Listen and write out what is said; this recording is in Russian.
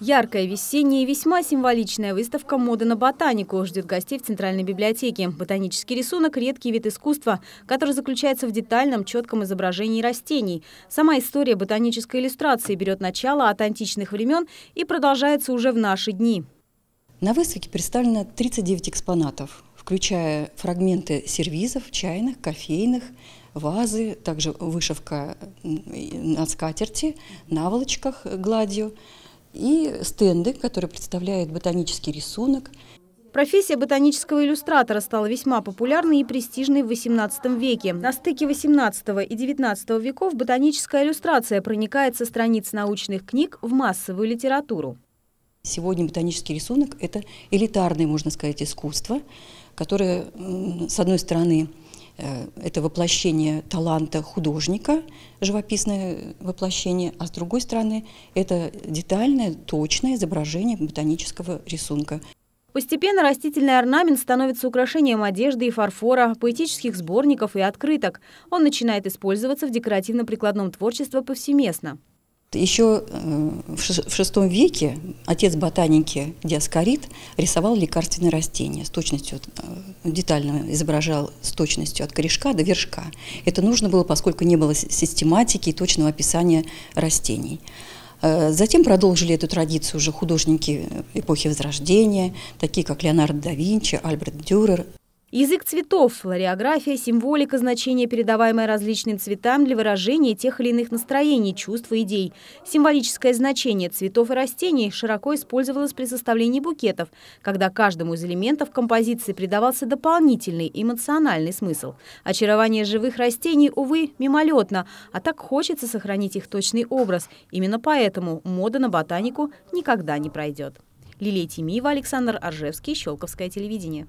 Яркая весенняя и весьма символичная выставка «Мода на ботанику» ждет гостей в Центральной библиотеке. Ботанический рисунок – редкий вид искусства, который заключается в детальном, четком изображении растений. Сама история ботанической иллюстрации берет начало от античных времен и продолжается уже в наши дни. На выставке представлено 39 экспонатов, включая фрагменты сервизов, чайных, кофейных, вазы, также вышивка на скатерти, наволочках гладью – и стенды, которые представляют ботанический рисунок. Профессия ботанического иллюстратора стала весьма популярной и престижной в XVIII веке. На стыке XVIII и XIX веков ботаническая иллюстрация проникает со страниц научных книг в массовую литературу. Сегодня ботанический рисунок – это элитарное, можно сказать, искусство, которое, с одной стороны, Э, это воплощение таланта художника, живописное воплощение, а с другой стороны это детальное, точное изображение ботанического рисунка. Постепенно растительный орнамент становится украшением одежды и фарфора, поэтических сборников и открыток. Он начинает использоваться в декоративно-прикладном творчестве повсеместно. Еще э, в VI веке отец ботаники Диаскорид рисовал лекарственные растения с точностью, э, детально изображал с точностью от корешка до вершка. Это нужно было, поскольку не было систематики и точного описания растений. Э, затем продолжили эту традицию уже художники эпохи Возрождения, такие как Леонардо да Винчи, Альберт Дюрер, Язык цветов, флориография, символика, значение, передаваемое различным цветам для выражения тех или иных настроений, чувств и идей. Символическое значение цветов и растений широко использовалось при составлении букетов, когда каждому из элементов композиции придавался дополнительный эмоциональный смысл. Очарование живых растений, увы, мимолетно, а так хочется сохранить их точный образ. Именно поэтому мода на ботанику никогда не пройдет. Лилия Тимиева, Александр Аржевский, Щелковское телевидение.